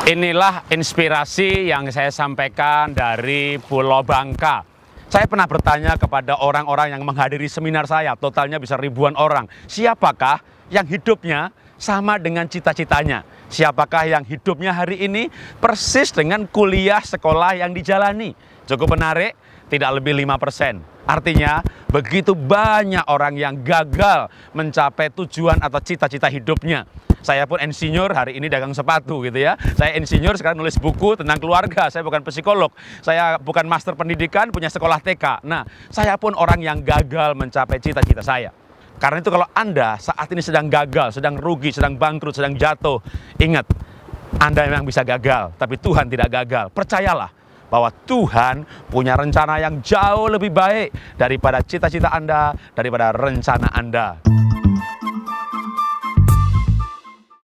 Inilah inspirasi yang saya sampaikan dari Pulau Bangka. Saya pernah bertanya kepada orang-orang yang menghadiri seminar saya, totalnya bisa ribuan orang, siapakah yang hidupnya sama dengan cita-citanya. Siapakah yang hidupnya hari ini persis dengan kuliah sekolah yang dijalani? Cukup menarik, tidak lebih 5%. Artinya, begitu banyak orang yang gagal mencapai tujuan atau cita-cita hidupnya. Saya pun insinyur, hari ini dagang sepatu gitu ya. Saya insinyur, sekarang nulis buku tentang keluarga. Saya bukan psikolog, saya bukan master pendidikan, punya sekolah TK. Nah, saya pun orang yang gagal mencapai cita-cita saya. Karena itu kalau Anda saat ini sedang gagal, sedang rugi, sedang bangkrut, sedang jatuh, ingat, Anda memang bisa gagal, tapi Tuhan tidak gagal. Percayalah bahwa Tuhan punya rencana yang jauh lebih baik daripada cita-cita Anda, daripada rencana Anda.